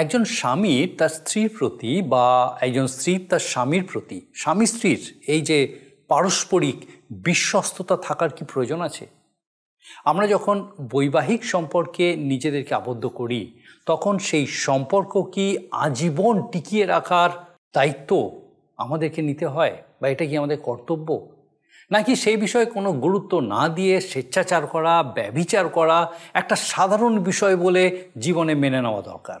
একজন স্বামীর তার স্ত্রীর প্রতি বা একজন স্ত্রী তার স্বামীর প্রতি স্বামী স্ত্রীর এই যে পারস্পরিক বিশ্বস্ততা থাকার কি প্রয়োজন আছে আমরা যখন বৈবাহিক সম্পর্কে নিজেদেরকে আবদ্ধ করি তখন সেই সম্পর্ক কি আজীবন টিকিয়ে রাখার দায়িত্ব আমাদেরকে নিতে হয় বা এটা কি আমাদের কর্তব্য নাকি সেই বিষয়ে কোনো গুরুত্ব না দিয়ে স্বেচ্ছাচার করা ব্যবিচার করা একটা সাধারণ বিষয় বলে জীবনে মেনে নেওয়া দরকার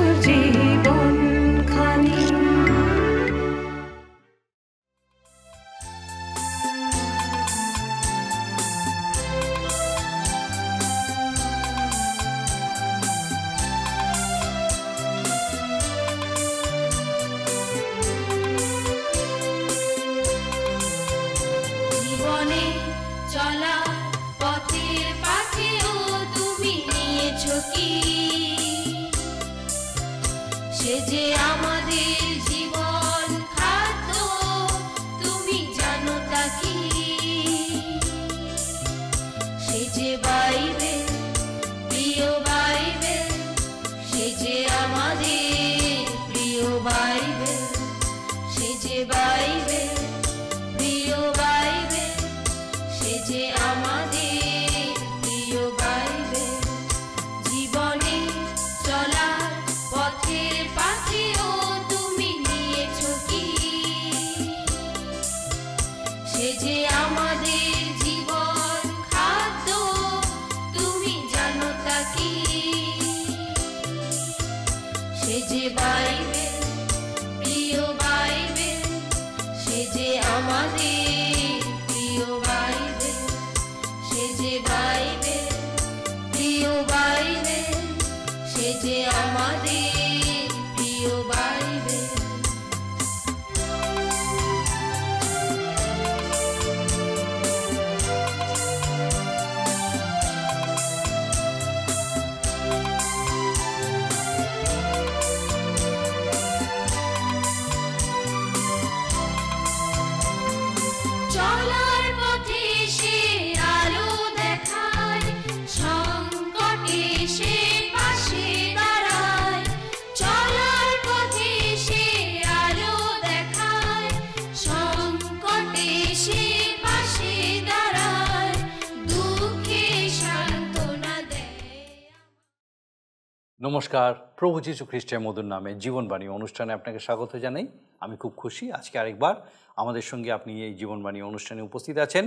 নমস্কার প্রভু যীশু খ্রিস্টের মধুর নামে জীবনবাণী অনুষ্ঠানে আপনাকে স্বাগত জানাই আমি খুব খুশি আজকে আরেকবার আমাদের সঙ্গে আপনি এই জীবনবাণী অনুষ্ঠানে উপস্থিত আছেন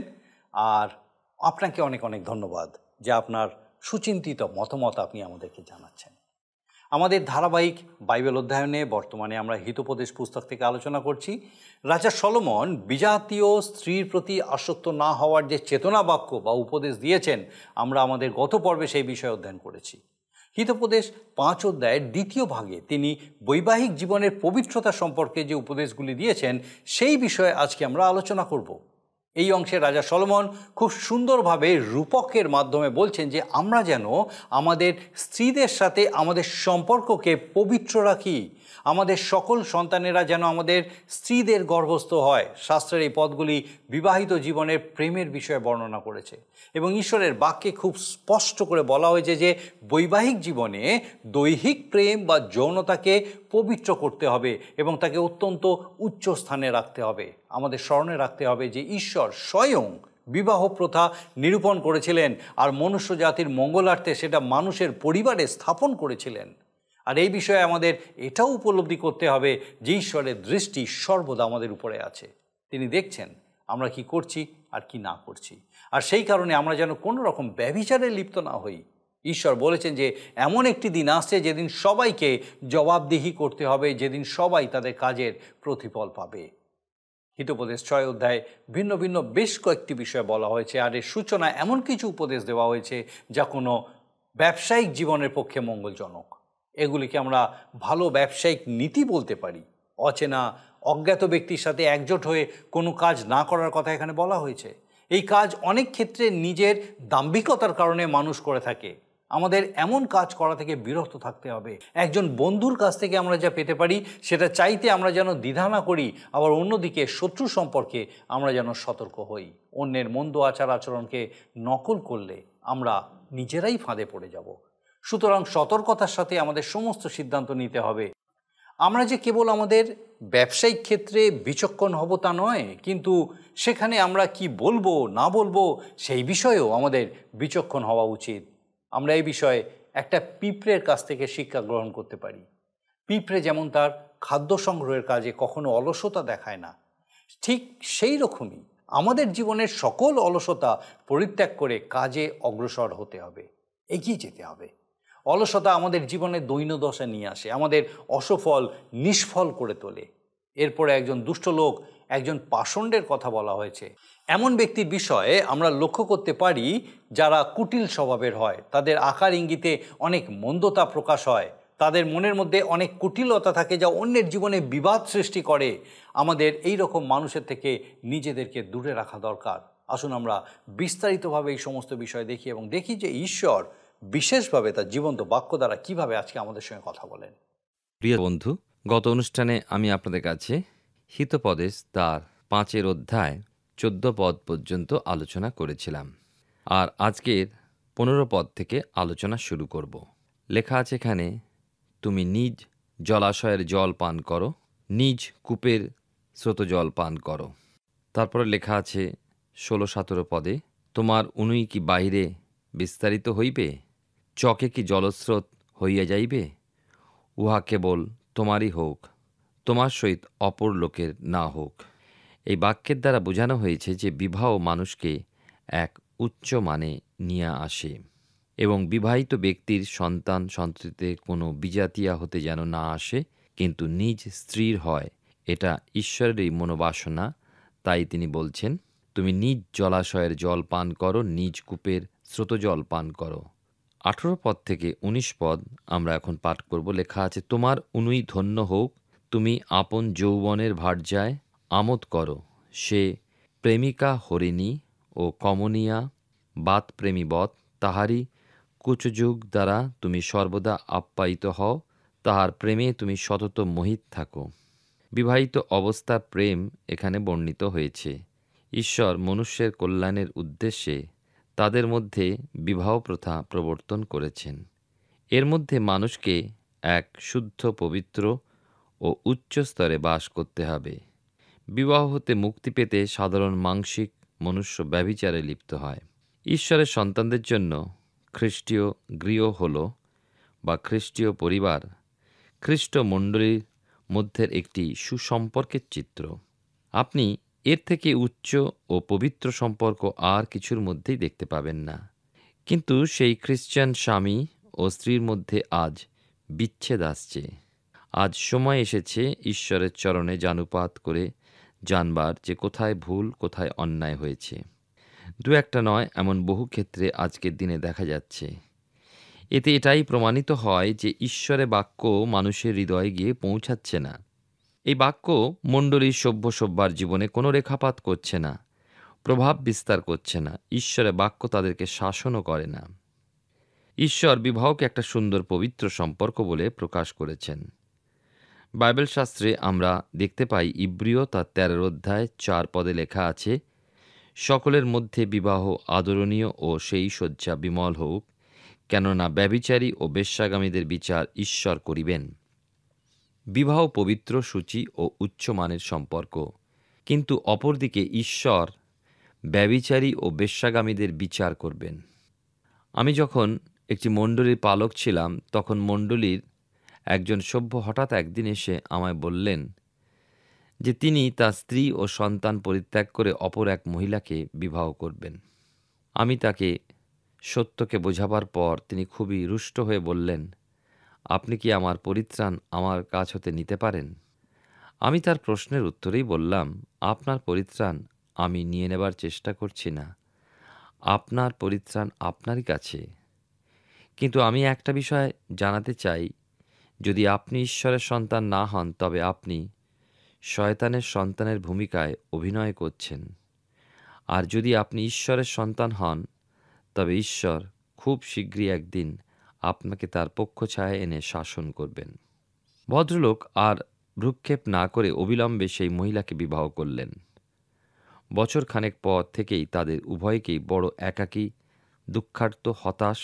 আর আপনাকে অনেক অনেক ধন্যবাদ যে আপনার সুচিন্তিত মতামত আপনি আমাদেরকে জানাচ্ছেন আমাদের ধারাবাহিক বাইবেল অধ্যয়নে বর্তমানে আমরা হিতোপদেশ পুস্তক থেকে আলোচনা করছি রাজা সলমন বিজাতীয় স্ত্রীর প্রতি আসক্ত না হওয়ার যে চেতনা বাক্য বা উপদেশ দিয়েছেন আমরা আমাদের গত পর্বে সেই বিষয়ে অধ্যয়ন করেছি হিতোপদেশ পাঁচ অধ্যায়ের দ্বিতীয় ভাগে তিনি বৈবাহিক জীবনের পবিত্রতা সম্পর্কে যে উপদেশগুলি দিয়েছেন সেই বিষয়ে আজকে আমরা আলোচনা করব এই অংশে রাজা সলমন খুব সুন্দরভাবে রূপকের মাধ্যমে বলছেন যে আমরা যেন আমাদের স্ত্রীদের সাথে আমাদের সম্পর্ককে পবিত্র রাখি আমাদের সকল সন্তানেরা যেন আমাদের স্ত্রীদের গর্ভস্থ হয় শাস্ত্রের এই পদগুলি বিবাহিত জীবনের প্রেমের বিষয়ে বর্ণনা করেছে এবং ঈশ্বরের বাক্যে খুব স্পষ্ট করে বলা হয়েছে যে বৈবাহিক জীবনে দৈহিক প্রেম বা যৌনতাকে পবিত্র করতে হবে এবং তাকে অত্যন্ত উচ্চ স্থানে রাখতে হবে আমাদের স্মরণে রাখতে হবে যে ঈশ্বর স্বয়ং বিবাহ প্রথা নিরূপণ করেছিলেন আর মনুষ্য জাতির মঙ্গলার্থে সেটা মানুষের পরিবারে স্থাপন করেছিলেন আর এই বিষয়ে আমাদের এটাও উপলব্ধি করতে হবে যে ঈশ্বরের দৃষ্টি সর্বদা আমাদের উপরে আছে তিনি দেখছেন আমরা কি করছি আর কি না করছি আর সেই কারণে আমরা যেন কোনো রকম ব্যভিচারে লিপ্ত না হই ঈশ্বর বলেছেন যে এমন একটি দিন আসছে যেদিন সবাইকে জবাবদিহি করতে হবে যেদিন সবাই তাদের কাজের প্রতিফল পাবে হিতোপদেশ ছয় অধ্যায়ে ভিন্ন ভিন্ন বেশ কয়েকটি বিষয় বলা হয়েছে আর এর সূচনা এমন কিছু উপদেশ দেওয়া হয়েছে যা কোনো ব্যবসায়িক জীবনের পক্ষে মঙ্গলজনক এগুলিকে আমরা ভালো ব্যবসায়িক নীতি বলতে পারি অচেনা অজ্ঞাত ব্যক্তির সাথে একজোট হয়ে কোনো কাজ না করার কথা এখানে বলা হয়েছে এই কাজ অনেক ক্ষেত্রে নিজের দাম্ভিকতার কারণে মানুষ করে থাকে আমাদের এমন কাজ করা থেকে বিরক্ত থাকতে হবে একজন বন্ধুর কাছ থেকে আমরা যা পেতে পারি সেটা চাইতে আমরা যেন দ্বিধা না করি আবার অন্যদিকে শত্রু সম্পর্কে আমরা যেন সতর্ক হই অন্যের মন্দ আচার আচরণকে নকল করলে আমরা নিজেরাই ফাঁদে পড়ে যাব সুতরাং সতর্কতার সাথে আমাদের সমস্ত সিদ্ধান্ত নিতে হবে আমরা যে কেবল আমাদের ব্যবসায়িক ক্ষেত্রে বিচক্ষণ হব তা নয় কিন্তু সেখানে আমরা কি বলবো না বলবো সেই বিষয়েও আমাদের বিচক্ষণ হওয়া উচিত আমরা এই বিষয়ে একটা পিঁপড়ের কাছ থেকে শিক্ষা গ্রহণ করতে পারি পিঁপড়ে যেমন তার খাদ্য সংগ্রহের কাজে কখনো অলসতা দেখায় না ঠিক সেই রকমই আমাদের জীবনের সকল অলসতা পরিত্যাগ করে কাজে অগ্রসর হতে হবে এগিয়ে যেতে হবে অলসতা আমাদের জীবনে দৈন্যদশা নিয়ে আসে আমাদের অসফল নিষ্ফল করে তোলে এরপরে একজন দুষ্ট লোক একজন পাষণ্ডের কথা বলা হয়েছে এমন ব্যক্তির বিষয়ে আমরা লক্ষ্য করতে পারি যারা কুটিল স্বভাবের হয় তাদের আকার ইঙ্গিতে অনেক মন্দতা প্রকাশ হয় তাদের মনের মধ্যে অনেক কুটিলতা থাকে যা অন্যের জীবনে বিবাদ সৃষ্টি করে আমাদের এই রকম মানুষের থেকে নিজেদেরকে দূরে রাখা দরকার আসুন আমরা বিস্তারিতভাবে এই সমস্ত বিষয় দেখি এবং দেখি যে ঈশ্বর বিশেষভাবে তার জীবন্ত বাক্য দ্বারা কিভাবে আজকে আমাদের সঙ্গে কথা বলেন প্রিয় বন্ধু গত অনুষ্ঠানে আমি আপনাদের কাছে হিতপদেশ তার পাঁচের অধ্যায় চোদ্দ পদ পর্যন্ত আলোচনা করেছিলাম আর আজকের পনেরো পদ থেকে আলোচনা শুরু করব লেখা আছে এখানে তুমি নিজ জলাশয়ের জল পান করো নিজ কূপের স্রোত জল পান করো তারপরে লেখা আছে ষোলো সতেরো পদে তোমার উনুই কি বাহিরে বিস্তারিত হইবে চকে কি জলস্রোত হইয়া যাইবে উহা কেবল তোমারই হোক তোমার সহিত অপর লোকের না হোক এই বাক্যের দ্বারা বোঝানো হয়েছে যে বিবাহ মানুষকে এক উচ্চ মানে নিয়ে আসে এবং বিবাহিত ব্যক্তির সন্তান সন্ততিতে কোনো বিজাতিয়া হতে যেন না আসে কিন্তু নিজ স্ত্রীর হয় এটা ঈশ্বরেরই মনোবাসনা তাই তিনি বলছেন তুমি নিজ জলাশয়ের জল পান করো নিজ কূপের স্রোত জল পান করো আঠেরো পদ থেকে উনিশ পদ আমরা এখন পাঠ করব লেখা আছে তোমার উনুই ধন্য হোক তুমি আপন যৌবনের ভার্যায় আমোদ করো সে প্রেমিকা হরিণী ও কমনিয়া বাত প্রেমীবৎ তাহারি কুচযুগ দ্বারা তুমি সর্বদা আপ্যায়িত হও তাহার প্রেমে তুমি সতত মোহিত থাকো বিবাহিত অবস্থা প্রেম এখানে বর্ণিত হয়েছে ঈশ্বর মনুষ্যের কল্যাণের উদ্দেশ্যে তাদের মধ্যে বিবাহ প্রথা প্রবর্তন করেছেন এর মধ্যে মানুষকে এক শুদ্ধ পবিত্র ও উচ্চ স্তরে বাস করতে হবে বিবাহ হতে মুক্তি পেতে সাধারণ মাংসিক মনুষ্য ব্যভিচারে লিপ্ত হয় ঈশ্বরের সন্তানদের জন্য খ্রিস্টীয় গৃহ হল বা খ্রিস্টীয় পরিবার খ্রিস্টমণ্ডলীর মধ্যের একটি সুসম্পর্কের চিত্র আপনি এর থেকে উচ্চ ও পবিত্র সম্পর্ক আর কিছুর মধ্যেই দেখতে পাবেন না কিন্তু সেই খ্রিশ্চান স্বামী ও স্ত্রীর মধ্যে আজ বিচ্ছেদ আসছে আজ সময় এসেছে ঈশ্বরের চরণে জানুপাত করে জানবার যে কোথায় ভুল কোথায় অন্যায় হয়েছে দু একটা নয় এমন বহু ক্ষেত্রে আজকের দিনে দেখা যাচ্ছে এতে এটাই প্রমাণিত হয় যে ঈশ্বরে বাক্য মানুষের হৃদয়ে গিয়ে পৌঁছাচ্ছে না এই বাক্য মণ্ডলীর সভ্য সভ্যার জীবনে কোনো রেখাপাত করছে না প্রভাব বিস্তার করছে না ঈশ্বরের বাক্য তাদেরকে শাসনও করে না ঈশ্বর বিবাহকে একটা সুন্দর পবিত্র সম্পর্ক বলে প্রকাশ করেছেন বাইবেল শাস্ত্রে আমরা দেখতে পাই ইব্রিয় তার তেরোর অধ্যায় চার পদে লেখা আছে সকলের মধ্যে বিবাহ আদরণীয় ও সেই শয্যা বিমল হোক কেননা ব্যবিচারী ও বেশ্যাগামীদের বিচার ঈশ্বর করিবেন বিবাহ পবিত্র সূচি ও উচ্চমানের সম্পর্ক কিন্তু অপরদিকে ঈশ্বর ব্যবিচারী ও বেশ্যাগামীদের বিচার করবেন আমি যখন একটি মণ্ডলীর পালক ছিলাম তখন মণ্ডলীর একজন সভ্য হঠাৎ একদিন এসে আমায় বললেন যে তিনি তার স্ত্রী ও সন্তান পরিত্যাগ করে অপর এক মহিলাকে বিবাহ করবেন আমি তাকে সত্যকে বোঝাবার পর তিনি খুবই রুষ্ট হয়ে বললেন আপনি কি আমার পরিত্রাণ আমার কাছ হতে নিতে পারেন আমি তার প্রশ্নের উত্তরেই বললাম আপনার পরিত্রাণ আমি নিয়ে নেবার চেষ্টা করছি না আপনার পরিত্রাণ আপনারই কাছে কিন্তু আমি একটা বিষয় জানাতে চাই যদি আপনি ঈশ্বরের সন্তান না হন তবে আপনি শয়তানের সন্তানের ভূমিকায় অভিনয় করছেন আর যদি আপনি ঈশ্বরের সন্তান হন তবে ঈশ্বর খুব শীঘ্রই একদিন আপনাকে তার পক্ষ ছায় এনে শাসন করবেন ভদ্রলোক আর ভ্রুক্ষেপ না করে অবিলম্বে সেই মহিলাকে বিবাহ করলেন বছর খানেক পর থেকেই তাদের উভয়কেই বড় একাকী দুঃখার্ত হতাশ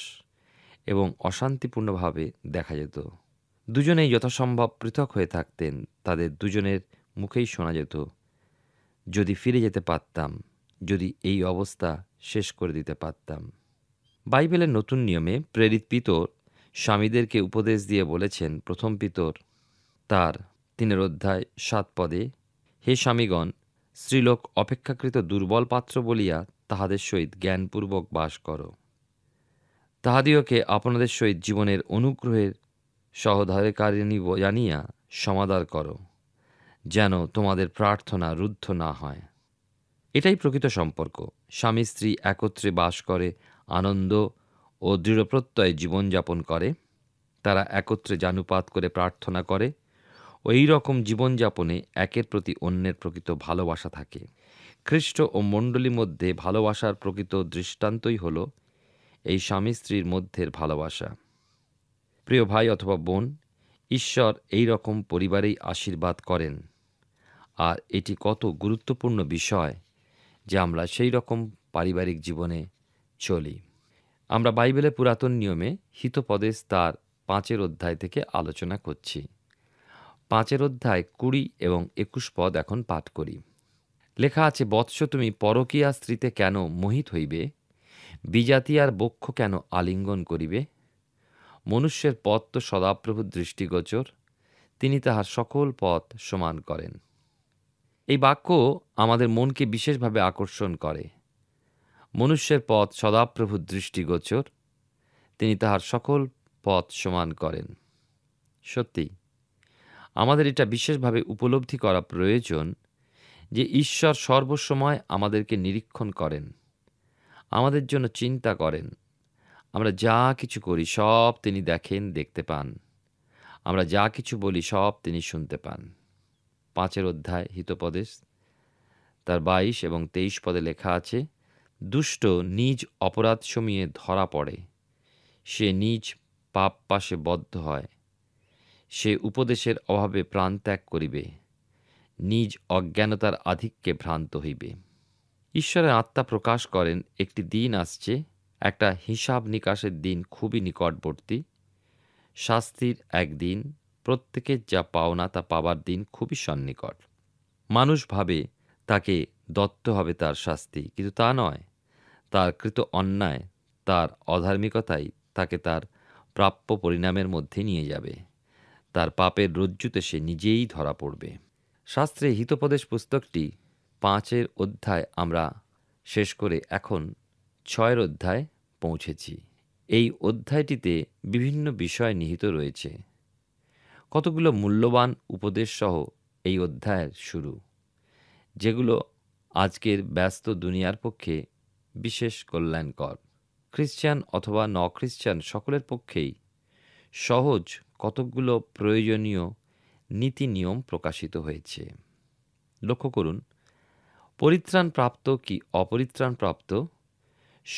এবং অশান্তিপূর্ণভাবে দেখা যেত দুজনেই যথাসম্ভব পৃথক হয়ে থাকতেন তাদের দুজনের মুখেই শোনা যেত যদি ফিরে যেতে পারতাম যদি এই অবস্থা শেষ করে দিতে পারতাম বাইবেলের নতুন নিয়মে প্রেরিত পিতর স্বামীদেরকে উপদেশ দিয়ে বলেছেন প্রথম পিতর তার তিনের অধ্যায় সাত পদে হে স্বামীগণ স্ত্রীলোক অপেক্ষাকৃত দুর্বল পাত্র বলিয়া তাহাদের সহিত জ্ঞানপূর্বক বাস করো তাহাদিওকে আপনাদের সহিত জীবনের অনুগ্রহের সহধারেকারিণী জানিয়া সমাদার করো যেন তোমাদের প্রার্থনা রুদ্ধ না হয় এটাই প্রকৃত সম্পর্ক স্বামী স্ত্রী একত্রে বাস করে আনন্দ ও দৃঢ়প্রত্যয় জীবনযাপন করে তারা একত্রে জানুপাত করে প্রার্থনা করে ওই রকম জীবনযাপনে একের প্রতি অন্যের প্রকৃত ভালোবাসা থাকে খ্রিস্ট ও মণ্ডলীর মধ্যে ভালোবাসার প্রকৃত দৃষ্টান্তই হল এই স্বামী স্ত্রীর মধ্যের ভালোবাসা প্রিয় ভাই অথবা বোন ঈশ্বর এই রকম পরিবারেই আশীর্বাদ করেন আর এটি কত গুরুত্বপূর্ণ বিষয় যে আমরা সেই রকম পারিবারিক জীবনে চলি আমরা বাইবেলের পুরাতন নিয়মে হিতপদেশ তার পাঁচের অধ্যায় থেকে আলোচনা করছি পাঁচের অধ্যায় কুড়ি এবং একুশ পদ এখন পাঠ করি লেখা আছে বৎস তুমি পরকিয়া স্ত্রীতে কেন মোহিত হইবে বিজাতিয়ার বক্ষ কেন আলিঙ্গন করিবে মনুষ্যের পথ তো সদাপ্রভু দৃষ্টিগোচর তিনি তাহার সকল পথ সমান করেন এই বাক্য আমাদের মনকে বিশেষভাবে আকর্ষণ করে মনুষ্যের পথ সদাপ্রভুর দৃষ্টিগোচর তিনি তাহার সকল পথ সমান করেন সত্যি আমাদের এটা বিশেষভাবে উপলব্ধি করা প্রয়োজন যে ঈশ্বর সর্বসময় আমাদেরকে নিরীক্ষণ করেন আমাদের জন্য চিন্তা করেন আমরা যা কিছু করি সব তিনি দেখেন দেখতে পান আমরা যা কিছু বলি সব তিনি শুনতে পান পাঁচের অধ্যায় হিতপদেশ তার বাইশ এবং তেইশ পদে লেখা আছে দুষ্ট নিজ অপরাধ সমিয়ে ধরা পড়ে সে নিজ পাপ পাশে বদ্ধ হয় সে উপদেশের অভাবে প্রাণত্যাগ করিবে নিজ অজ্ঞানতার আধিক্যে ভ্রান্ত হইবে ঈশ্বরের আত্মা প্রকাশ করেন একটি দিন আসছে একটা হিসাব নিকাশের দিন খুবই নিকটবর্তী শাস্তির একদিন প্রত্যেকের যা পাওনা তা পাবার দিন খুবই সন্নিকট মানুষ ভাবে তাকে দত্ত হবে তার শাস্তি কিন্তু তা নয় তার কৃত অন্যায় তার অধার্মিকতাই তাকে তার প্রাপ্য পরিণামের মধ্যে নিয়ে যাবে তার পাপের রজ্জুতে সে নিজেই ধরা পড়বে শাস্ত্রে হিতোপদেশ পুস্তকটি পাঁচের অধ্যায় আমরা শেষ করে এখন ছয়ের অধ্যায় পৌঁছেছি এই অধ্যায়টিতে বিভিন্ন বিষয় নিহিত রয়েছে কতগুলো মূল্যবান উপদেশসহ এই অধ্যায়ের শুরু যেগুলো আজকের ব্যস্ত দুনিয়ার পক্ষে বিশেষ কল্যাণকর খ্রিস্টান অথবা ন খ্রিস্টান সকলের পক্ষেই সহজ কতকগুলো প্রয়োজনীয় নীতি নিয়ম প্রকাশিত হয়েছে লক্ষ্য করুন পরিত্রাণপ্রাপ্ত কি অপরিত্রাণপ্রাপ্ত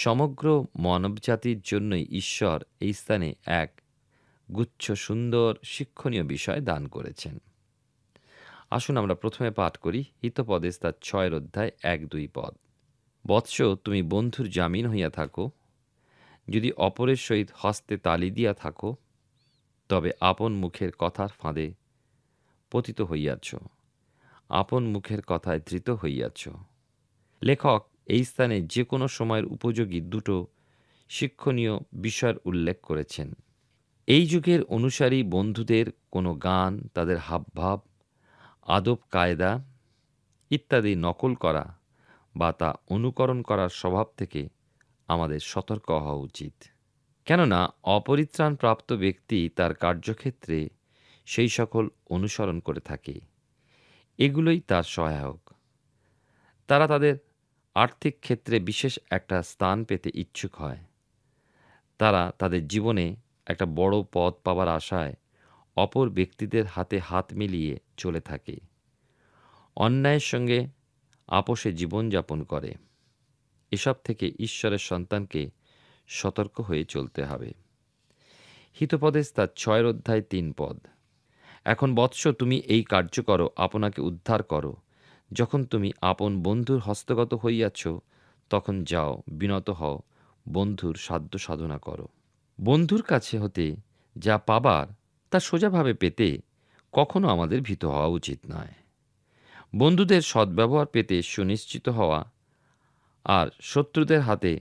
সমগ্র মানবজাতির জন্যই ঈশ্বর এই স্থানে এক গুচ্ছ সুন্দর শিক্ষণীয় বিষয় দান করেছেন আসুন আমরা প্রথমে পাঠ করি হিতপদেশ তার ছয়ের অধ্যায় এক দুই পদ বৎস তুমি বন্ধুর জামিন হইয়া থাকো যদি অপরের সহিত হস্তে তালি দিয়া থাকো তবে আপন মুখের কথার ফাঁদে পতিত হইয়াছ আপন মুখের কথায় ধৃত হইয়াছ লেখক এই স্থানে যে কোনো সময়ের উপযোগী দুটো শিক্ষণীয় বিষয়ের উল্লেখ করেছেন এই যুগের অনুসারী বন্ধুদের কোনো গান তাদের হাবভাব আদব কায়দা ইত্যাদি নকল করা বা তা অনুকরণ করার স্বভাব থেকে আমাদের সতর্ক হওয়া উচিত কেননা অপরিত্রাণপ্রাপ্ত ব্যক্তি তার কার্যক্ষেত্রে সেই সকল অনুসরণ করে থাকে এগুলোই তার সহায়ক তারা তাদের আর্থিক ক্ষেত্রে বিশেষ একটা স্থান পেতে ইচ্ছুক হয় তারা তাদের জীবনে একটা বড় পদ পাওয়ার আশায় অপর ব্যক্তিদের হাতে হাত মিলিয়ে চলে থাকে অন্যায়ের সঙ্গে আপোষে জীবনযাপন করে এসব থেকে ঈশ্বরের সন্তানকে সতর্ক হয়ে চলতে হবে হিতপদেশ তার ছয়ের অধ্যায় তিন পদ এখন বৎস তুমি এই কার্য করো আপনাকে উদ্ধার করো যখন তুমি আপন বন্ধুর হস্তগত হইয়াছ তখন যাও বিনত হও বন্ধুর সাধ্য সাধনা করো বন্ধুর কাছে হতে যা পাবার তা সোজাভাবে পেতে কখনো আমাদের ভীত হওয়া উচিত নয় বন্ধুদের সদ্ব্যবহার পেতে সুনিশ্চিত হওয়া আর শত্রুদের হাতে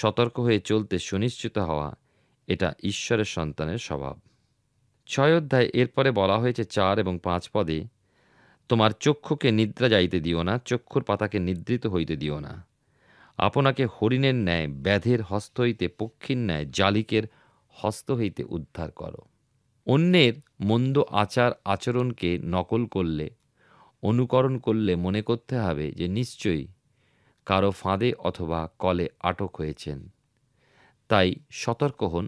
সতর্ক হয়ে চলতে সুনিশ্চিত হওয়া এটা ঈশ্বরের সন্তানের স্বভাব ছয় অধ্যায় এরপরে বলা হয়েছে চার এবং পাঁচ পদে তোমার চক্ষুকে নিদ্রা যাইতে দিও না চক্ষুর পাতাকে নিদ্রিত হইতে দিও না আপনাকে হরিণের ন্যায় ব্যাধের হস্ত হইতে পক্ষীর ন্যায় জালিকের হস্ত হইতে উদ্ধার করো অন্যের মন্দ আচার আচরণকে নকল করলে অনুকরণ করলে মনে করতে হবে যে নিশ্চয়ই কারো ফাঁদে অথবা কলে আটক হয়েছেন তাই সতর্ক হন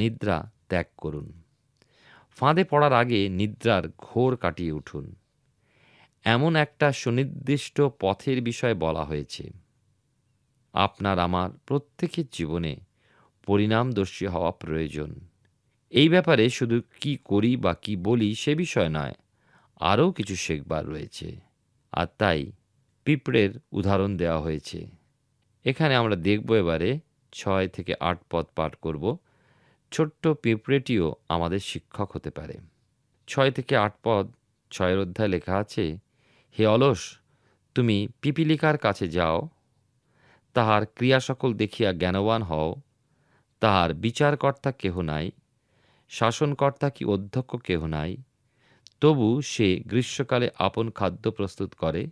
নিদ্রা ত্যাগ করুন ফাঁদে পড়ার আগে নিদ্রার ঘোর কাটিয়ে উঠুন এমন একটা সুনির্দিষ্ট পথের বিষয়ে বলা হয়েছে আপনার আমার প্রত্যেকের জীবনে পরিণামদর্শী হওয়া প্রয়োজন এই ব্যাপারে শুধু কি করি বা কি বলি সে বিষয় নয় আরও কিছু শেখবার রয়েছে আর তাই পিঁপড়ের উদাহরণ দেওয়া হয়েছে এখানে আমরা দেখব এবারে ছয় থেকে আট পদ পাঠ করব ছোট্ট পিঁপড়েটিও আমাদের শিক্ষক হতে পারে ছয় থেকে আট পদ ছয়ের অধ্যায় লেখা আছে হে অলস তুমি পিপিলিকার কাছে যাও তাহার ক্রিয়া সকল দেখিয়া জ্ঞানবান হও তাহার বিচারকর্তা কেহ নাই শাসনকর্তা কি অধ্যক্ষ কেহ নাই তবু সে গ্রীষ্মকালে আপন খাদ্য প্রস্তুত করে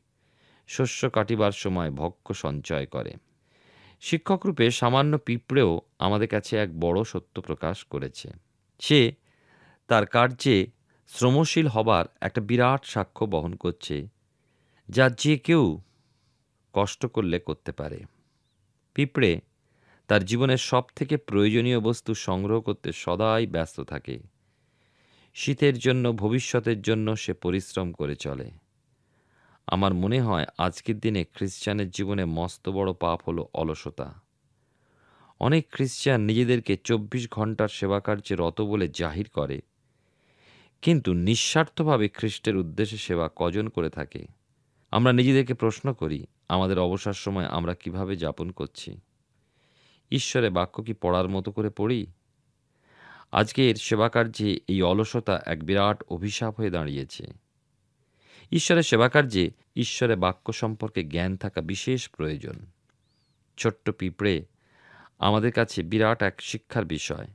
শস্য কাটিবার সময় ভক্ষ সঞ্চয় করে শিক্ষকরূপে সামান্য পিঁপড়েও আমাদের কাছে এক বড় সত্য প্রকাশ করেছে সে তার কার্যে শ্রমশীল হবার একটা বিরাট সাক্ষ্য বহন করছে যা যে কেউ কষ্ট করলে করতে পারে পিঁপড়ে তার জীবনের সব থেকে প্রয়োজনীয় বস্তু সংগ্রহ করতে সদাই ব্যস্ত থাকে শীতের জন্য ভবিষ্যতের জন্য সে পরিশ্রম করে চলে আমার মনে হয় আজকের দিনে খ্রিস্টানের জীবনে মস্ত বড় পাপ হলো অলসতা অনেক খ্রিস্টান নিজেদেরকে চব্বিশ ঘন্টার সেবা কার্যে রত বলে জাহির করে কিন্তু নিঃস্বার্থভাবে খ্রিস্টের উদ্দেশ্যে সেবা কজন করে থাকে আমরা নিজেদেরকে প্রশ্ন করি আমাদের অবসর সময় আমরা কিভাবে যাপন করছি ঈশ্বরে বাক্য কি পড়ার মতো করে পড়ি আজকের সেবাকার্যে এই অলসতা এক বিরাট অভিশাপ হয়ে দাঁড়িয়েছে ঈশ্বরের সেবাকার্যে ঈশ্বরের বাক্য সম্পর্কে জ্ঞান থাকা বিশেষ প্রয়োজন ছোট্ট পিঁপড়ে আমাদের কাছে বিরাট এক শিক্ষার বিষয়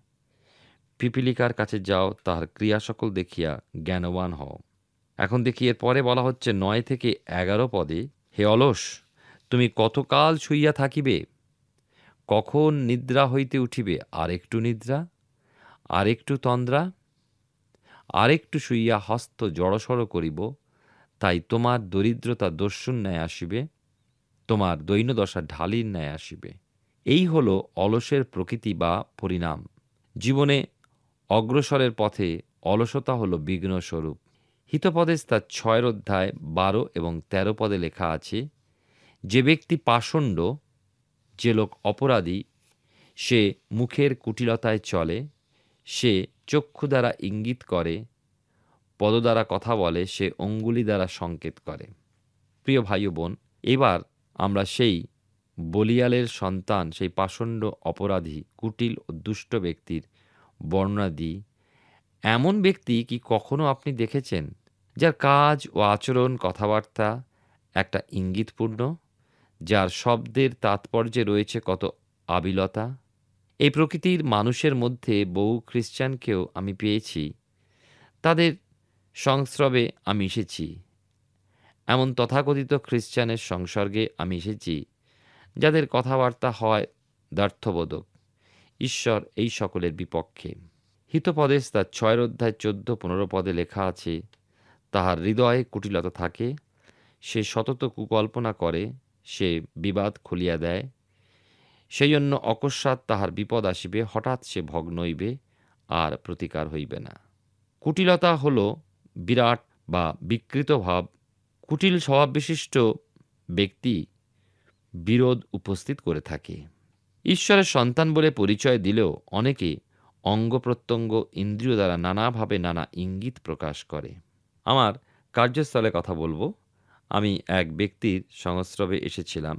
পিপিলিকার কাছে যাও তাহার ক্রিয়া সকল দেখিয়া জ্ঞানবান হও এখন দেখি এর পরে বলা হচ্ছে নয় থেকে এগারো পদে হে অলস তুমি কতকাল শুইয়া থাকিবে কখন নিদ্রা হইতে উঠিবে আর একটু নিদ্রা আর একটু তন্দ্রা আর একটু শুইয়া হস্ত জড়সড় করিব তাই তোমার দরিদ্রতা দর্শন ন্যায় আসিবে তোমার দৈন্যদশা ঢালির ন্যায় আসিবে এই হল অলসের প্রকৃতি বা পরিণাম জীবনে অগ্রসরের পথে অলসতা হল বিঘ্নস্বরূপ হিতপদেশ তার ছয়ের অধ্যায় বারো এবং ১৩ পদে লেখা আছে যে ব্যক্তি পাষণ্ড যে লোক অপরাধী সে মুখের কুটিলতায় চলে সে চক্ষু দ্বারা ইঙ্গিত করে পদ দ্বারা কথা বলে সে অঙ্গুলি দ্বারা সংকেত করে প্রিয় ভাই বোন এবার আমরা সেই বলিয়ালের সন্তান সেই পাষণ্ড অপরাধী কুটিল ও দুষ্ট ব্যক্তির বর্ণনা দিই এমন ব্যক্তি কি কখনো আপনি দেখেছেন যার কাজ ও আচরণ কথাবার্তা একটা ইঙ্গিতপূর্ণ যার শব্দের তাৎপর্যে রয়েছে কত আবিলতা এই প্রকৃতির মানুষের মধ্যে বহু খ্রিস্টানকেও আমি পেয়েছি তাদের সংস্রবে আমি এসেছি এমন তথাকথিত খ্রিস্টানের সংসর্গে আমি এসেছি যাদের কথাবার্তা হয় দ্বার্থবোধক ঈশ্বর এই সকলের বিপক্ষে হিতপদেশ তার ছয় অধ্যায় চোদ্দ পনেরো পদে লেখা আছে তাহার হৃদয়ে কুটিলতা থাকে সে সতত কুকল্পনা করে সে বিবাদ খুলিয়া দেয় সেই জন্য অকস্মাৎ তাহার বিপদ আসিবে হঠাৎ সে ভগ্ন হইবে আর প্রতিকার হইবে না কুটিলতা হল বিরাট বা বিকৃত ভাব কুটিল স্বভাববিশিষ্ট ব্যক্তি বিরোধ উপস্থিত করে থাকে ঈশ্বরের সন্তান বলে পরিচয় দিলেও অনেকে অঙ্গ প্রত্যঙ্গ ইন্দ্রিয় দ্বারা নানাভাবে নানা ইঙ্গিত প্রকাশ করে আমার কার্যস্থলে কথা বলবো আমি এক ব্যক্তির সংস্রবে এসেছিলাম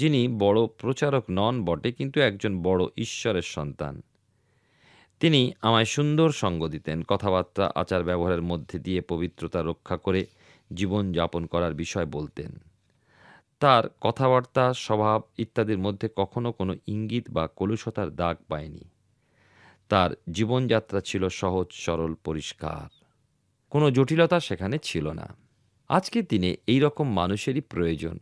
যিনি বড় প্রচারক নন বটে কিন্তু একজন বড় ঈশ্বরের সন্তান তিনি আমায় সুন্দর সঙ্গ দিতেন কথাবার্তা আচার ব্যবহারের মধ্যে দিয়ে পবিত্রতা রক্ষা করে জীবন যাপন করার বিষয় বলতেন তার কথাবার্তা স্বভাব ইত্যাদির মধ্যে কখনো কোনো ইঙ্গিত বা কলুষতার দাগ পায়নি তার জীবনযাত্রা ছিল সহজ সরল পরিষ্কার কোনো জটিলতা সেখানে ছিল না আজকের দিনে এই রকম মানুষেরই প্রয়োজন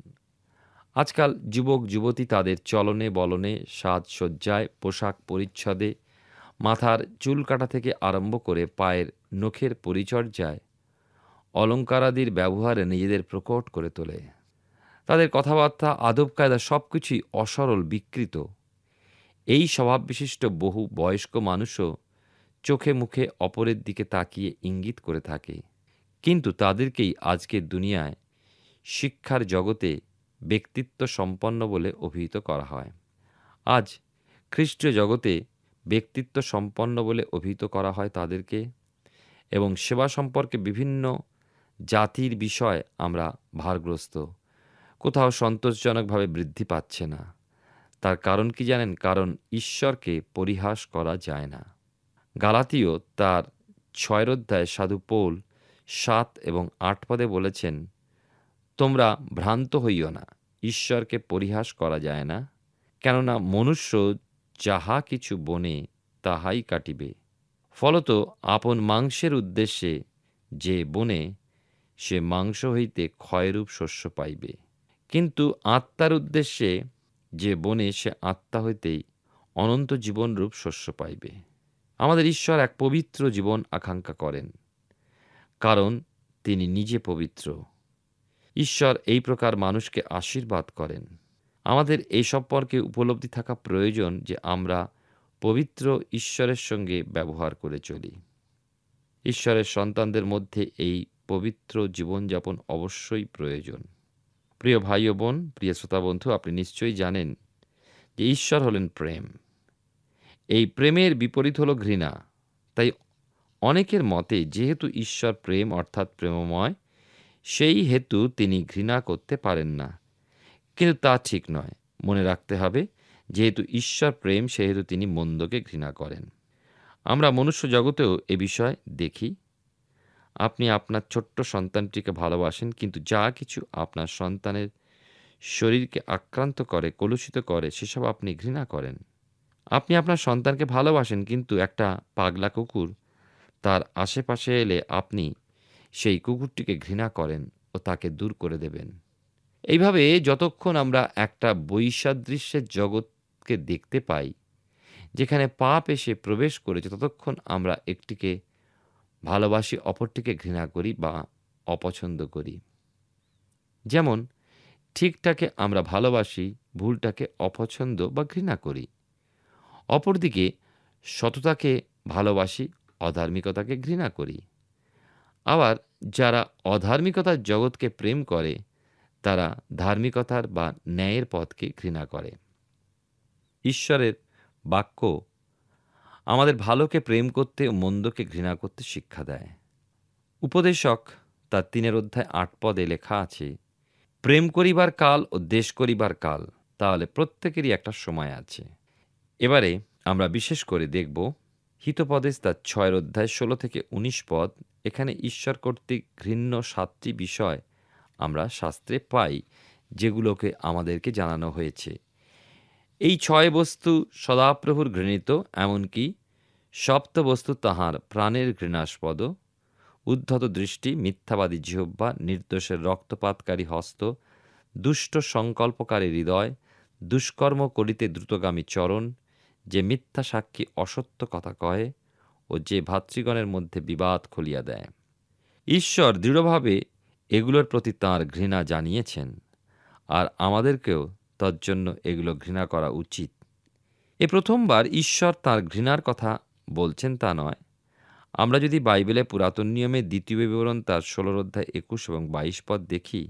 আজকাল যুবক যুবতী তাদের চলনে বলনে সাজসজ্জায় পোশাক পরিচ্ছদে মাথার চুল কাটা থেকে আরম্ভ করে পায়ের নখের পরিচর্যায় অলঙ্কারাদির ব্যবহারে নিজেদের প্রকট করে তোলে তাদের কথাবার্তা আদব কায়দা সব কিছুই অসরল বিকৃত এই স্বভাব বিশিষ্ট বহু বয়স্ক মানুষও চোখে মুখে অপরের দিকে তাকিয়ে ইঙ্গিত করে থাকে কিন্তু তাদেরকেই আজকের দুনিয়ায় শিক্ষার জগতে ব্যক্তিত্ব সম্পন্ন বলে অভিহিত করা হয় আজ খ্রিস্টীয় জগতে ব্যক্তিত্ব সম্পন্ন বলে অভিহিত করা হয় তাদেরকে এবং সেবা সম্পর্কে বিভিন্ন জাতির বিষয় আমরা ভারগ্রস্ত কোথাও সন্তোষজনকভাবে বৃদ্ধি পাচ্ছে না তার কারণ কি জানেন কারণ ঈশ্বরকে পরিহাস করা যায় না গালাতীয় তার ছয় সাধু পোল সাত এবং আট পদে বলেছেন তোমরা ভ্রান্ত হইও না ঈশ্বরকে পরিহাস করা যায় না কেননা মনুষ্য যাহা কিছু বনে তাহাই কাটিবে ফলত আপন মাংসের উদ্দেশ্যে যে বনে সে মাংস হইতে ক্ষয়রূপ শস্য পাইবে কিন্তু আত্মার উদ্দেশ্যে যে বনে সে আত্মা হইতেই অনন্ত জীবনরূপ শস্য পাইবে আমাদের ঈশ্বর এক পবিত্র জীবন আকাঙ্ক্ষা করেন কারণ তিনি নিজে পবিত্র ঈশ্বর এই প্রকার মানুষকে আশীর্বাদ করেন আমাদের এই সম্পর্কে উপলব্ধি থাকা প্রয়োজন যে আমরা পবিত্র ঈশ্বরের সঙ্গে ব্যবহার করে চলি ঈশ্বরের সন্তানদের মধ্যে এই পবিত্র জীবনযাপন অবশ্যই প্রয়োজন প্রিয় ভাই ও বোন প্রিয় শ্রোতা বন্ধু আপনি নিশ্চয়ই জানেন যে ঈশ্বর হলেন প্রেম এই প্রেমের বিপরীত হল ঘৃণা তাই অনেকের মতে যেহেতু ঈশ্বর প্রেম অর্থাৎ প্রেমময় সেই হেতু তিনি ঘৃণা করতে পারেন না কিন্তু তা ঠিক নয় মনে রাখতে হবে যেহেতু ঈশ্বর প্রেম সেহেতু তিনি মন্দকে ঘৃণা করেন আমরা মনুষ্য জগতেও এ বিষয় দেখি আপনি আপনার ছোট্ট সন্তানটিকে ভালোবাসেন কিন্তু যা কিছু আপনার সন্তানের শরীরকে আক্রান্ত করে কলুষিত করে সেসব আপনি ঘৃণা করেন আপনি আপনার সন্তানকে ভালোবাসেন কিন্তু একটা পাগলা কুকুর তার আশেপাশে এলে আপনি সেই কুকুরটিকে ঘৃণা করেন ও তাকে দূর করে দেবেন এইভাবে যতক্ষণ আমরা একটা বৈসাদৃশ্যের জগৎকে দেখতে পাই যেখানে পাপ এসে প্রবেশ করেছে ততক্ষণ আমরা একটিকে ভালোবাসি অপরটিকে ঘৃণা করি বা অপছন্দ করি যেমন ঠিকটাকে আমরা ভালোবাসি ভুলটাকে অপছন্দ বা ঘৃণা করি অপরদিকে সততাকে ভালোবাসি অধার্মিকতাকে ঘৃণা করি আবার যারা অধার্মিকতার জগৎকে প্রেম করে তারা ধার্মিকতার বা ন্যায়ের পথকে ঘৃণা করে ঈশ্বরের বাক্য আমাদের ভালোকে প্রেম করতে ও মন্দকে ঘৃণা করতে শিক্ষা দেয় উপদেশক তার তিনের অধ্যায় আট পদে লেখা আছে প্রেম করিবার কাল ও দেশ করিবার কাল তাহলে প্রত্যেকেরই একটা সময় আছে এবারে আমরা বিশেষ করে দেখব হিতোপদেশ তার ছয়ের অধ্যায় ষোলো থেকে উনিশ পদ এখানে ঈশ্বর কর্তৃক ঘৃণ্য সাতটি বিষয় আমরা শাস্ত্রে পাই যেগুলোকে আমাদেরকে জানানো হয়েছে এই ছয় বস্তু সদাপ্রভুর ঘৃণিত এমনকি সপ্ত বস্তু তাহার প্রাণের ঘৃণাস্পদ উদ্ধত দৃষ্টি মিথ্যাবাদী জিহব্বা নির্দোষের রক্তপাতকারী হস্ত দুষ্ট সংকল্পকারী হৃদয় দুষ্কর্ম করিতে দ্রুতগামী চরণ যে মিথ্যা সাক্ষী অসত্য কথা কয় ও যে ভাতৃগণের মধ্যে বিবাদ খুলিয়া দেয় ঈশ্বর দৃঢ়ভাবে এগুলোর প্রতি তাঁর ঘৃণা জানিয়েছেন আর আমাদেরকেও তজ্জন্য এগুলো ঘৃণা করা উচিত এ প্রথমবার ঈশ্বর তার ঘৃণার কথা বলছেন তা নয় আমরা যদি বাইবেলে পুরাতন নিয়মে দ্বিতীয় বিবরণ তার ষোলোর অধ্যায় একুশ এবং বাইশ পদ দেখি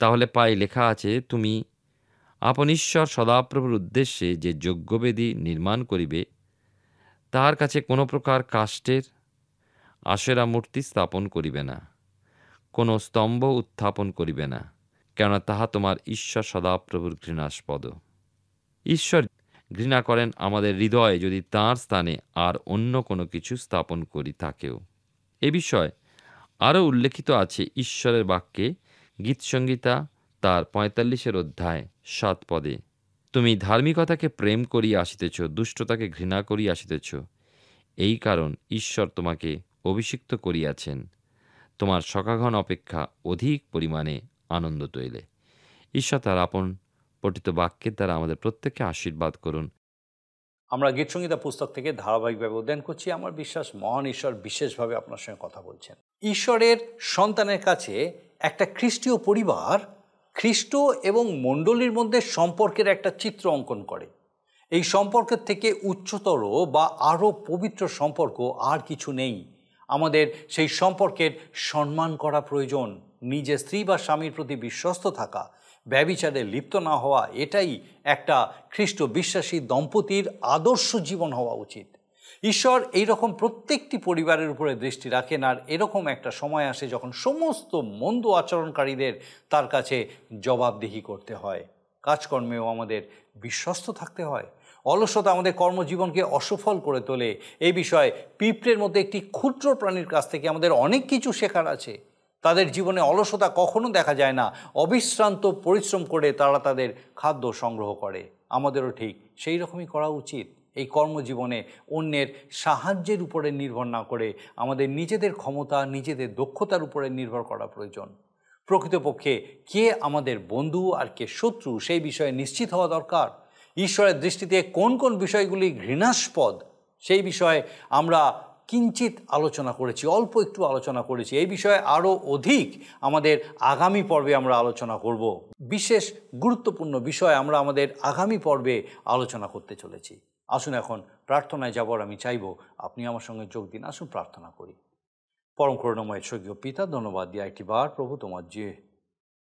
তাহলে পায়ে লেখা আছে তুমি আপন ঈশ্বর সদাপ্রভুর উদ্দেশ্যে যে যজ্ঞবেদী নির্মাণ করিবে তাহার কাছে কোনো প্রকার কাষ্টের আশেরা মূর্তি স্থাপন করিবে না কোনো স্তম্ভ উত্থাপন করিবে না কেননা তাহা তোমার ঈশ্বর সদাপ্রভুর ঘৃণাস্পদ ঈশ্বর ঘৃণা করেন আমাদের হৃদয়ে যদি তার স্থানে আর অন্য কোনো কিছু স্থাপন করি থাকেও এ বিষয়ে আরও উল্লেখিত আছে ঈশ্বরের বাক্যে গীতসংগীতা তার পঁয়তাল্লিশের অধ্যায় সাত পদে তুমি ধার্মিকতাকে প্রেম করিয়া আসিতেছ দুষ্টতাকে ঘৃণা করিয়া আসিতেছ এই কারণ ঈশ্বর তোমাকে অভিষিক্ত করিয়াছেন তোমার সকাঘন অপেক্ষা অধিক পরিমাণে আনন্দ তৈলে ঈশ্বর তার আপন পঠিত বাক্যের দ্বারা আমাদের প্রত্যেককে আশীর্বাদ করুন আমরা গীত সঙ্গীতা পুস্তক থেকে ধারাবাহিকভাবে অধ্যয়ন করছি আমার বিশ্বাস মহান ঈশ্বর বিশেষভাবে আপনার সঙ্গে কথা বলছেন ঈশ্বরের সন্তানের কাছে একটা খ্রিস্টীয় পরিবার খ্রিস্ট এবং মণ্ডলীর মধ্যে সম্পর্কের একটা চিত্র অঙ্কন করে এই সম্পর্কের থেকে উচ্চতর বা আরও পবিত্র সম্পর্ক আর কিছু নেই আমাদের সেই সম্পর্কের সম্মান করা প্রয়োজন নিজে স্ত্রী বা স্বামীর প্রতি বিশ্বস্ত থাকা ব্যবিচারে লিপ্ত না হওয়া এটাই একটা খ্রিস্ট বিশ্বাসী দম্পতির আদর্শ জীবন হওয়া উচিত ঈশ্বর এইরকম প্রত্যেকটি পরিবারের উপরে দৃষ্টি রাখেন আর এরকম একটা সময় আসে যখন সমস্ত মন্দ আচরণকারীদের তার কাছে জবাবদিহি করতে হয় কাজকর্মেও আমাদের বিশ্বস্ত থাকতে হয় অলসতা আমাদের কর্মজীবনকে অসফল করে তোলে এই বিষয়ে পিঁপড়ের মধ্যে একটি ক্ষুদ্র প্রাণীর কাছ থেকে আমাদের অনেক কিছু শেখার আছে তাদের জীবনে অলসতা কখনো দেখা যায় না অবিশ্রান্ত পরিশ্রম করে তারা তাদের খাদ্য সংগ্রহ করে আমাদেরও ঠিক সেই রকমই করা উচিত এই কর্মজীবনে অন্যের সাহায্যের উপরে নির্ভর না করে আমাদের নিজেদের ক্ষমতা নিজেদের দক্ষতার উপরে নির্ভর করা প্রয়োজন প্রকৃতপক্ষে কে আমাদের বন্ধু আর কে শত্রু সেই বিষয়ে নিশ্চিত হওয়া দরকার ঈশ্বরের দৃষ্টিতে কোন কোন বিষয়গুলি ঘৃণাস্পদ সেই বিষয়ে আমরা কিঞ্চিত আলোচনা করেছি অল্প একটু আলোচনা করেছি এই বিষয়ে আরও অধিক আমাদের আগামী পর্বে আমরা আলোচনা করব বিশেষ গুরুত্বপূর্ণ বিষয় আমরা আমাদের আগামী পর্বে আলোচনা করতে চলেছি আসুন এখন প্রার্থনায় যাবার আমি চাইব আপনি আমার সঙ্গে যোগ দিন আসুন প্রার্থনা করি পরম করুণাময় স্বর্গীয় পিতা ধন্যবাদ দিয়ে একটি বার প্রভু তোমার যে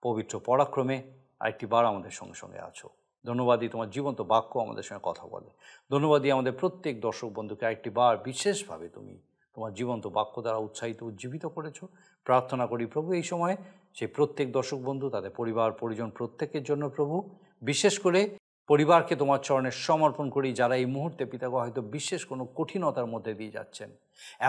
পবিত্র পরাক্রমে আরেকটি বার আমাদের সঙ্গে সঙ্গে আছো ধন্যবাদই তোমার জীবন্ত বাক্য আমাদের সঙ্গে কথা বলে ধন্যবাদই আমাদের প্রত্যেক দর্শক বন্ধুকে আরেকটি বার বিশেষভাবে তুমি তোমার জীবন্ত বাক্য দ্বারা উৎসাহিত উজ্জীবিত করেছো প্রার্থনা করি প্রভু এই সময় সেই প্রত্যেক দর্শক বন্ধু তাদের পরিবার পরিজন প্রত্যেকের জন্য প্রভু বিশেষ করে পরিবারকে তোমার চরণে সমর্পণ করি যারা এই মুহূর্তে পিতাকে হয়তো বিশেষ কোনো কঠিনতার মধ্যে দিয়ে যাচ্ছেন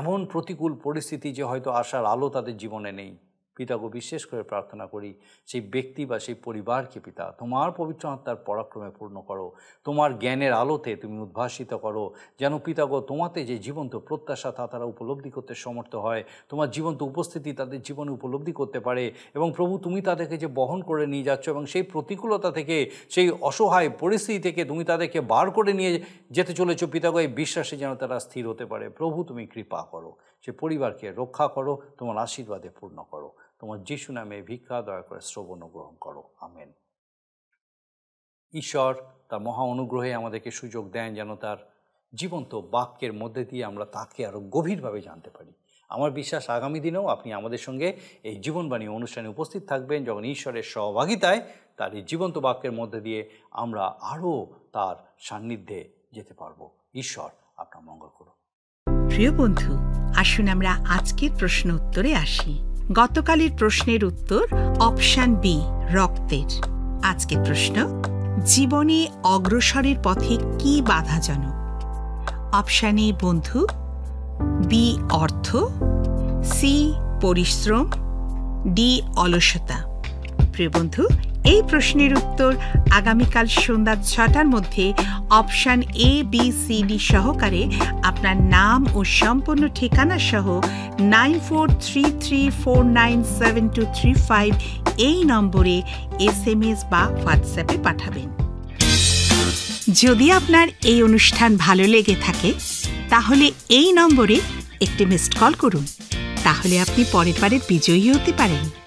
এমন প্রতিকূল পরিস্থিতি যে হয়তো আসার আলো তাদের জীবনে নেই পিতাগো বিশেষ করে প্রার্থনা করি সেই ব্যক্তি বা সেই পরিবারকে পিতা তোমার পবিত্র আত্মার পরাক্রমে পূর্ণ করো তোমার জ্ঞানের আলোতে তুমি উদ্ভাসিত করো যেন পিতাগো তোমাতে যে জীবন্ত প্রত্যাশা তা তারা উপলব্ধি করতে সমর্থ হয় তোমার জীবন্ত উপস্থিতি তাদের জীবনে উপলব্ধি করতে পারে এবং প্রভু তুমি তাদেরকে যে বহন করে নিয়ে যাচ্ছ এবং সেই প্রতিকূলতা থেকে সেই অসহায় পরিস্থিতি থেকে তুমি তাদেরকে বার করে নিয়ে যেতে চলেছ পিতাগো এই বিশ্বাসে যেন তারা স্থির হতে পারে প্রভু তুমি কৃপা করো সে পরিবারকে রক্ষা করো তোমার আশীর্বাদে পূর্ণ করো তোমার যিশু নামে ভিক্ষা দয়া করে শ্রবণ গ্রহণ করো আমেন ঈশ্বর তার মহা অনুগ্রহে আমাদেরকে সুযোগ দেন যেন তার জীবন্ত বাক্যের মধ্যে দিয়ে আমরা তাকে আরও গভীরভাবে জানতে পারি আমার বিশ্বাস আগামী দিনেও আপনি আমাদের সঙ্গে এই জীবনবাণী অনুষ্ঠানে উপস্থিত থাকবেন যখন ঈশ্বরের সহভাগিতায় তার এই জীবন্ত বাক্যের মধ্যে দিয়ে আমরা আরও তার সান্নিধ্যে যেতে পারবো ঈশ্বর আপনার মঙ্গল করুন প্রিয় বন্ধু আসুন আমরা আজকের প্রশ্ন উত্তরে আসি গতকালের প্রশ্নের উত্তর অপশান বি রক্তের আজকের প্রশ্ন জীবনে অগ্রসরের পথে কি বাধাজনক অপশান এ বন্ধু বি অর্থ সি পরিশ্রম ডি অলসতা প্রিয় বন্ধু এই প্রশ্নের উত্তর আগামীকাল সন্ধ্যা ছটার মধ্যে option A B C D সহকারে আপনার নাম ও সম্পূর্ণ ঠিকানা সহ nine four three three four nine seven two three five এই নম্বরে এস এম এস বা হোয়াটসঅ্যাপে পাঠাবেন যদি আপনার এই অনুষ্ঠান ভালো লেগে থাকে তাহলে এই নম্বরে একটি মিসড কল করুন তাহলে আপনি পরের বারের বিজয়ী হতে পারেন